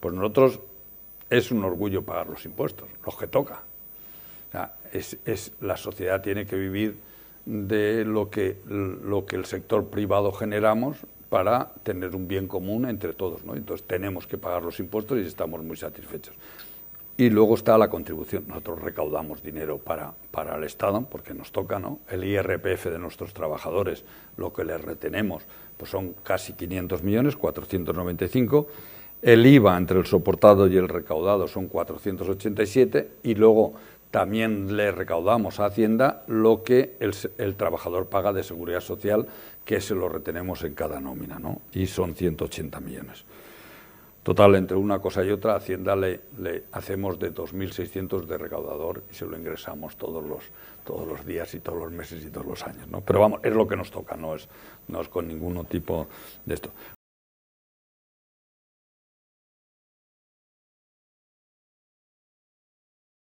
Pues nosotros es un orgullo pagar los impuestos, los que toca. es, la sociedad tiene que vivir de lo que, lo que el sector privado generamos para tener un bien común entre todos. ¿no? Entonces tenemos que pagar los impuestos y estamos muy satisfechos. Y luego está la contribución. Nosotros recaudamos dinero para, el Estado, porque nos toca, ¿no? El IRPF de nuestros trabajadores, lo que les retenemos, pues son casi 500 millones, 495 el IVA entre el soportado y el recaudado son 487 y luego también le recaudamos a Hacienda lo que el, trabajador paga de seguridad social, que se lo retenemos en cada nómina, ¿no? y son 180 millones. Total, entre una cosa y otra, Hacienda le, hacemos de 2.600 de recaudador y se lo ingresamos todos los, todos los días y todos los meses y todos los años. ¿no? Pero vamos, es lo que nos toca, no es, no es con ningún tipo de esto.